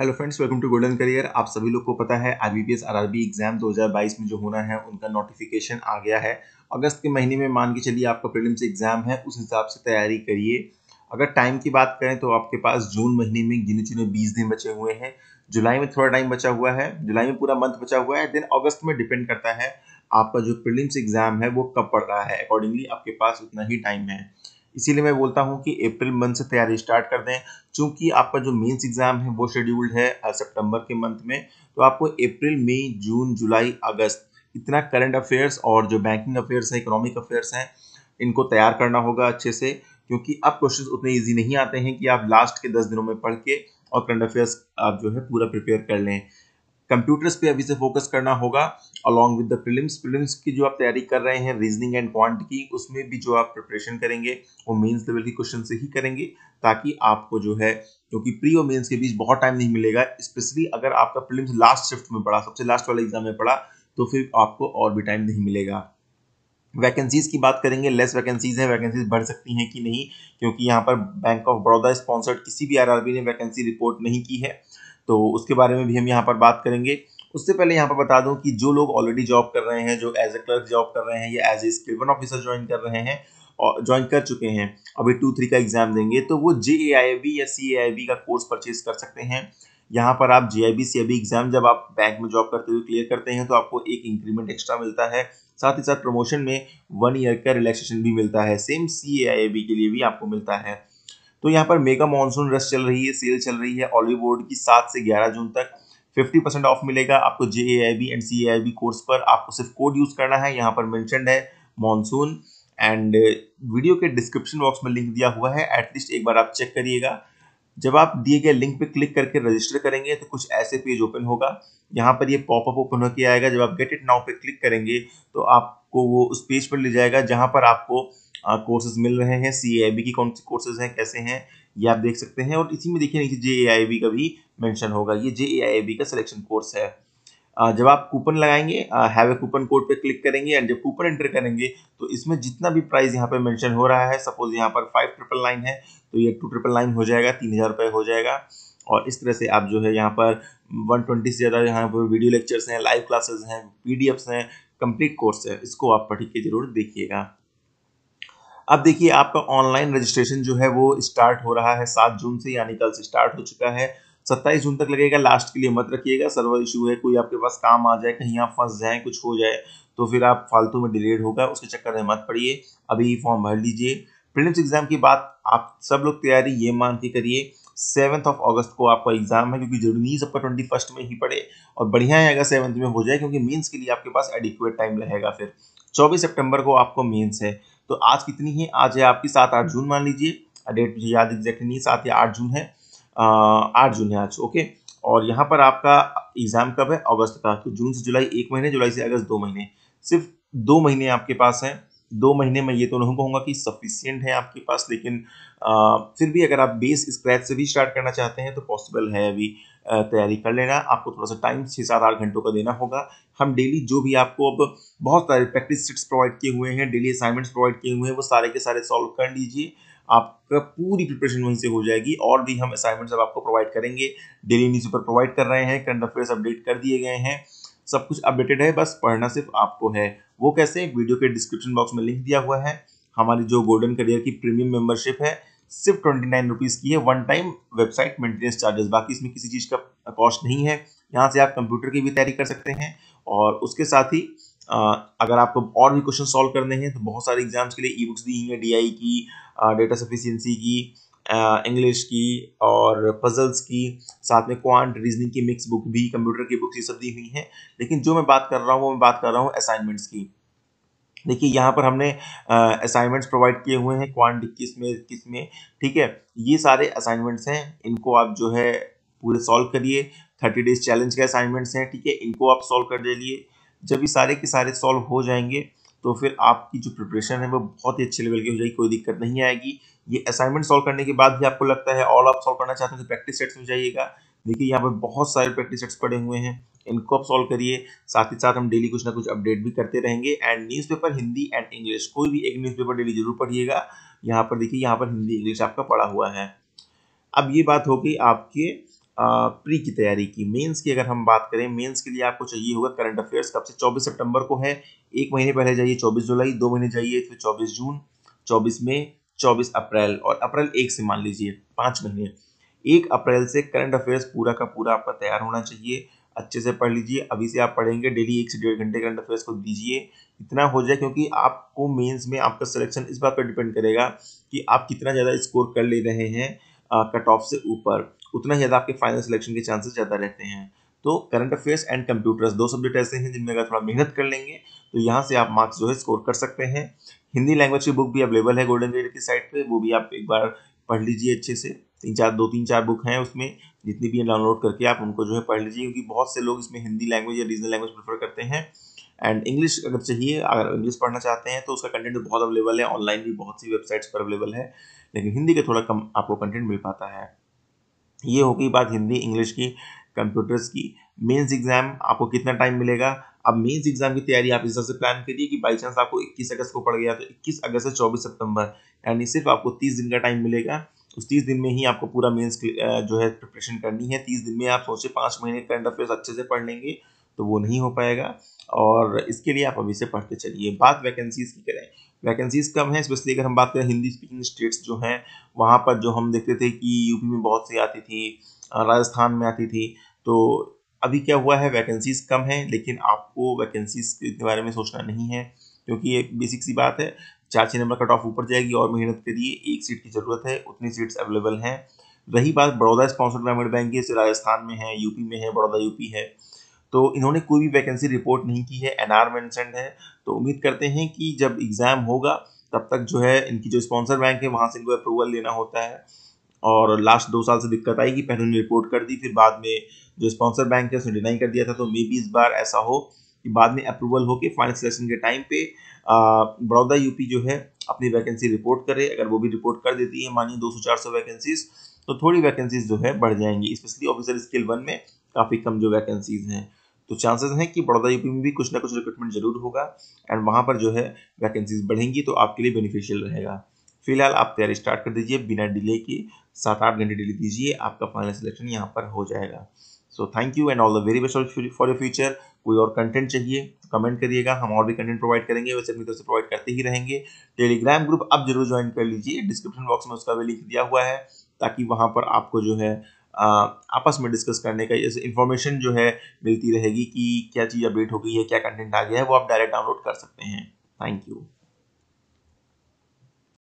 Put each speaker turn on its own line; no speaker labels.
hello friends welcome to golden career आप सभी लोग को पता है R B P S R R B exam 2022 में जो होना है उनका नोटिफिकेशन आ गया है अगस्त के महीने में मान के चलिए आपका प्रीलिम्स एग्जाम है उस हिसाब से तैयारी करिए अगर टाइम की बात करें तो आपके पास जून महीने में गिने चुने बीस दिन बचे हुए हैं जुलाई में थोड़ा टाइम बचा हुआ है जुलाई में पूरा मंथ बचा हुआ है देन अगस्त में डिपेंड करता है आपका जो प्रिलिम्स एग्जाम है वो कब पड़ रहा है अकॉर्डिंगली आपके पास उतना ही टाइम है इसीलिए मैं बोलता हूँ कि अप्रैल मंथ से तैयारी स्टार्ट कर दें चूंकि आपका जो मेंस एग्जाम है वो शेड्यूल्ड है सितंबर के मंथ में तो आपको अप्रैल मई जून जुलाई अगस्त इतना करंट अफेयर्स और जो बैंकिंग अफेयर्स हैं इकोनॉमिक अफेयर्स हैं इनको तैयार करना होगा अच्छे से क्योंकि अब क्वेश्चन उतने ईजी नहीं आते हैं कि आप लास्ट के दस दिनों में पढ़ के और करंट अफेयर्स आप जो है पूरा प्रिपेयर कर लें कंप्यूटर्स पे अभी से फोकस करना होगा along with the prelims prelims की जो आप तैयारी कर रहे हैं रीजनिंग एंड क्वांट की उसमें भी जो आप प्रिपरेशन करेंगे वो मेंस लेवल के क्वेश्चन से ही करेंगे ताकि आपको जो है क्योंकि तो प्री और मेंस के बीच बहुत टाइम नहीं मिलेगा स्पेशली अगर आपका प्रिलिम्स लास्ट शिफ्ट में पड़ा सबसे लास्ट वाला एग्जाम में पड़ा तो फिर आपको और भी टाइम नहीं मिलेगा वैकेंसीज की बात करेंगे लेस वैकेंसीज हैं वैकेंसीज बढ़ सकती हैं कि नहीं क्योंकि यहाँ पर बैंक ऑफ बड़ौदा स्पॉन्सर्ड किसी भी आरआरबी ने वैकेंसी रिपोर्ट नहीं की है तो उसके बारे में भी हम यहाँ पर बात करेंगे उससे पहले यहाँ पर बता दूँ कि जो लोग ऑलरेडी जॉब कर रहे हैं जो एज ए क्लर्क जॉब कर रहे हैं या as a one officer join कर रहे हैं और ज्वाइन कर चुके हैं अभी टू थ्री का एग्जाम देंगे तो वो जे ए आई या सी ए आई का कोर्स परचेज कर सकते हैं यहाँ पर आप J I B C B exam जब आप बैंक में जॉब करते हुए क्लियर करते हैं तो आपको एक इंक्रीमेंट एक्स्ट्रा मिलता है साथ ही साथ प्रमोशन में वन ईयर का रिलैक्सेशन भी मिलता है सेम सी ए आई के लिए भी आपको मिलता है तो यहाँ पर मेगा मानसून रश चल रही है सेल चल रही है ऑलिव बोर्ड की सात से ग्यारह जून तक 50 परसेंट ऑफ मिलेगा आपको J A I B and C A I B course पर आपको सिर्फ कोड यूज़ करना है यहाँ पर मैंशन है मानसून एंड वीडियो uh, के डिस्क्रिप्शन बॉक्स में लिंक दिया हुआ है एटलीस्ट एक बार आप चेक करिएगा जब आप दिए गए लिंक पे क्लिक करके रजिस्टर करेंगे तो कुछ ऐसे पेज ओपन होगा यहाँ पर ये पॉपअप ओपन होकर आएगा जब आप गेट इट नाउ पे क्लिक करेंगे तो आपको वो उस पेज पर ले जाएगा जहाँ पर आपको कोर्सेज मिल रहे हैं सी की कौन से कोर्सेज हैं कैसे हैं ये आप देख सकते हैं और इसी में देखिए नीचे जे का भी मेंशन होगा ये जे का सिलेक्शन कोर्स है जब आप कूपन लगाएंगे हैव ए कूपन कोड पे क्लिक करेंगे एंड जब कूपन एंटर करेंगे तो इसमें जितना भी प्राइस यहाँ पे मेंशन हो रहा है सपोज यहाँ पर फाइव ट्रिपल नाइन है तो ये टू ट्रिपल नाइन हो जाएगा तीन हज़ार रुपये हो जाएगा और इस तरह से आप जो है यहाँ पर वन ट्वेंटी से ज़्यादा यहाँ पर वीडियो लेक्चर्स हैं लाइव क्लासेज हैं पी हैं कम्प्लीट कोर्स है इसको आप पढ़ के जरूर देखिएगा अब देखिए आपका ऑनलाइन रजिस्ट्रेशन जो है वो स्टार्ट हो रहा है सात जून से यानी कल से स्टार्ट हो चुका है सत्ताईस जून तक लगेगा लास्ट के लिए मत रखिएगा सर्वर इशू है कोई आपके पास काम आ जाए कहीं आप फंस जाए कुछ हो जाए तो फिर आप फालतू में डिलेड होगा उसके चक्कर में मत पड़िए अभी फॉर्म भर लीजिए प्रिलिम्स एग्जाम की बात आप सब लोग तैयारी ये मान के करिए सेवन्थ ऑफ अगस्त को आपका एग्जाम है क्योंकि जरूरी नहीं सबका ट्वेंटी फर्स्ट में ही पड़े और बढ़िया है अगर सेवन्थ में हो जाए क्योंकि मेंस के लिए आपके पास एडिक्वेट टाइम रहेगा फिर चौबीस सितंबर को आपको मेंस है तो आज कितनी है आज है आपकी सात आठ जून मान लीजिए डेट मुझे याद एग्जैक्टली नहीं सात या आठ जून है आठ जून है आज ओके और यहाँ पर आपका एग्जाम कब है अगस्त का तो जून से जुलाई एक महीने जुलाई से अगस्त दो महीने सिर्फ दो महीने आपके पास हैं दो महीने में ये तो नहीं कहूँगा कि सफिशियंट है आपके पास लेकिन आ, फिर भी अगर आप बेस स्क्रैच से भी स्टार्ट करना चाहते हैं तो पॉसिबल है अभी तैयारी कर लेना आपको थोड़ा सा टाइम छः सात आठ घंटों का देना होगा हम डेली जो भी आपको अब बहुत सारे प्रैक्टिस सिट्स प्रोवाइड किए हुए हैं डेली असाइनमेंट्स प्रोवाइड किए हुए हैं वो सारे के सारे सॉल्व कर लीजिए आपका पूरी प्रिपरेशन वहीं से हो जाएगी और भी हम असाइनमेंट्स अब आपको प्रोवाइड करेंगे डेली न्यूज़ पेपर प्रोवाइड कर रहे हैं करंट अफेयर्स अपडेट कर दिए गए हैं सब कुछ अपडेटेड है बस पढ़ना सिर्फ आपको है वो कैसे वीडियो के डिस्क्रिप्शन बॉक्स में लिंक दिया हुआ है हमारी जो गोल्डन करियर की प्रीमियम मेंबरशिप है सिर्फ ट्वेंटी नाइन रुपीज़ की है one time website maintenance charges बाकी इसमें किसी चीज़ का कॉस्ट नहीं है यहाँ से आप कंप्यूटर की भी तैयारी कर सकते हैं और उसके साथ ही अगर आपको और भी क्वेश्चन सॉल्व करने हैं तो बहुत सारे एग्जाम्स के लिए ई बुक्स दी हुई हैं डी e की डेटा सफिशियंसी की इंग्लिश की और पजल्स की साथ में क्वांट रीजनिंग की मिक्स बुक भी कंप्यूटर की बुक्स ये सब दी हुई हैं लेकिन जो मैं बात कर रहा हूँ वो मैं बात कर रहा हूँ असाइनमेंट्स की देखिए यहाँ पर हमने असाइनमेंट्स प्रोवाइड किए हुए हैं क्वांट किस में किस में ठीक है ये सारे असाइनमेंट्स हैं इनको आप जो है पूरे सॉल्व करिए थर्टी डेज चैलेंज के असाइनमेंट्स हैं ठीक है इनको आप सॉल्व कर दे जब ये सारे के सारे सॉल्व हो जाएंगे तो फिर आपकी जो प्रिपरेशन है वो बहुत ही अच्छे लेवल की हो जाएगी कोई दिक्कत नहीं आएगी ये असाइनमेंट सॉल्व करने के बाद भी आपको लगता है ऑल आप सॉल्व करना चाहते हैं तो प्रैक्टिस सेट्स में जाइएगा देखिए यहाँ पर बहुत सारे प्रैक्टिस सेट्स पड़े हुए हैं इनको आप सॉल्व करिए साथ ही साथ हम डेली कुछ ना कुछ अपडेट भी करते रहेंगे and newspaper Hindi and English कोई भी एक न्यूज़पेपर डेली जरूर पढ़िएगा यहाँ पर देखिए यहाँ पर हिंदी इंग्लिश आपका पड़ा हुआ है अब ये बात हो गई आपके प्री की तैयारी की मेंस की अगर हम बात करें मेंस के लिए आपको चाहिए होगा करंट अफेयर्स कब से 24 सितंबर को है एक महीने पहले जाइए 24 जुलाई दो महीने जाइए फिर 24 जून 24 मई चौबीस अप्रैल और अप्रैल एक से मान लीजिए पाँच महीने एक अप्रैल से करंट अफेयर्स पूरा का पूरा आपका तैयार होना चाहिए अच्छे से पढ़ लीजिए अभी से आप पढ़ेंगे डेली एक से डेढ़ घंटे करंट अफेयर्स को दीजिए इतना हो जाए क्योंकि आपको मेंस में आपका सिलेक्शन इस बात पर डिपेंड करेगा कि आप कितना ज़्यादा स्कोर कर ले रहे हैं कट ऑफ से ऊपर उतना ज़्यादा आपके फाइनल सिलेक्शन के चांसेस ज़्यादा रहते हैं तो करंट अफेयर्स एंड कंप्यूटर्स दो सब्जेक्ट ऐसे हैं जिनमें अगर थोड़ा मेहनत कर लेंगे तो यहाँ से आप मार्क्स जो है स्कोर कर सकते हैं हिंदी लैंग्वेज की बुक भी अवेलेबल है गोल्डन रेड की साइट पर वो भी आप एक बार पढ़ लीजिए अच्छे से तीन चार दो तीन चार बुक हैं उसमें जितनी भी डाउनलोड करके आप उनको जो है पढ़ लीजिए क्योंकि बहुत से लोग इसमें हिंदी लैंग्वेज या रीजनल लैंग्वेज प्रेफर करते हैं एंड इंग्लिश अगर चाहिए अगर इंग्लिश पढ़ना चाहते हैं तो उसका कंटेंट बहुत अवेलेबल है ऑनलाइन भी बहुत सी वेबसाइट्स पर अवेलेबल है लेकिन हिंदी का थोड़ा कम आपको कंटेंट मिल पाता है ये होगी बात हिंदी इंग्लिश की कंप्यूटर्स की मेंस एग्जाम आपको कितना टाइम मिलेगा अब मेंस एग्जाम की तैयारी आप इस तरह से प्लान करिए कि बाई चांस आपको 21 अगस्त को पड़ गया तो 21 अगस्त से 24 सितंबर यानी सिर्फ आपको 30 दिन का टाइम मिलेगा उस 30 दिन में ही आपको पूरा मेंस जो है प्रिपरेशन करनी है 30 दिन में आप सोचे पाँच महीने करंट अफेयर्स अच्छे से पढ़ लेंगे तो वो नहीं हो पाएगा और इसके लिए आप अभी से पढ़ते चलिए बात वैकेंसीज़ की करें वैकेंसीज़ कम है स्पेशली अगर हम बात करें हिंदी स्पीकिंग स्टेट्स जो हैं वहाँ पर जो हम देखते थे कि यूपी में बहुत सी आती थी राजस्थान में आती थी तो अभी क्या हुआ है वैकेंसीज़ कम है लेकिन आपको वैकेंसीज़ के बारे में सोचना नहीं है क्योंकि ये बेसिक सी बात है चार छः नंबर कट ऑफ ऊपर जाएगी और मेहनत के लिए एक सीट की ज़रूरत है उतनी सीट्स अवेलेबल हैं रही बात बड़ौदा स्पॉन्सर्ड ग्रामीण बैंक की राजस्थान में है यूपी में है बड़ौदा यूपी है तो इन्होंने कोई भी वैकेंसी रिपोर्ट नहीं की है एन आर है तो उम्मीद करते हैं कि जब एग्ज़ाम होगा तब तक जो है इनकी जो स्पॉन्सर बैंक है वहाँ से इनको अप्रूवल लेना होता है और लास्ट दो साल से दिक्कत आई कि पहले उन्होंने रिपोर्ट कर दी फिर बाद में जो स्पॉन्सर बैंक है उसने डिनाई कर दिया था तो मे बी इस बार ऐसा हो कि बाद में अप्रूवल होकर फाइनल सिलेक्शन के टाइम पे बड़ौदा यूपी जो है अपनी वैकेंसी रिपोर्ट करे अगर वो भी रिपोर्ट कर देती है मानिए दो सौ चार सौ वैकेंसीज तो थोड़ी वैकेंसीज जो है बढ़ जाएंगी स्पेशली ऑफिसर स्किल वन में काफ़ी कम जो वैकेंसीज हैं तो चांसेस हैं कि बड़ौदा यूपी में भी कुछ ना कुछ रिक्रूटमेंट जरूर होगा एंड वहाँ पर जो है वैकेंसीज बढ़ेंगी तो आपके लिए बेनिफिशियल रहेगा फिलहाल आप तैयारी स्टार्ट कर दीजिए बिना डिले के सात आठ घंटे डिले दीजिए आपका फाइनल सिलेक्शन यहाँ पर हो जाएगा so thank you and all the very best for your future कोई और कंटेंट चाहिए तो कमेंट करिएगा हम और भी कंटेंट प्रोवाइड करेंगे वैसे अपनी तरफ से प्रोवाइड करते ही रहेंगे टेलीग्राम ग्रुप अब जरूर ज्वाइन कर लीजिए डिस्क्रिप्शन बॉक्स में उसका भी लिंक दिया हुआ है ताकि वहाँ पर आपको जो है आपस में डिस्कस करने का जैसे इन्फॉर्मेशन जो है मिलती रहेगी कि क्या चीज़ अपडेट हो गई है क्या कंटेंट आ गया है वो आप डायरेक्ट डाउनलोड कर सकते हैं थैंक यू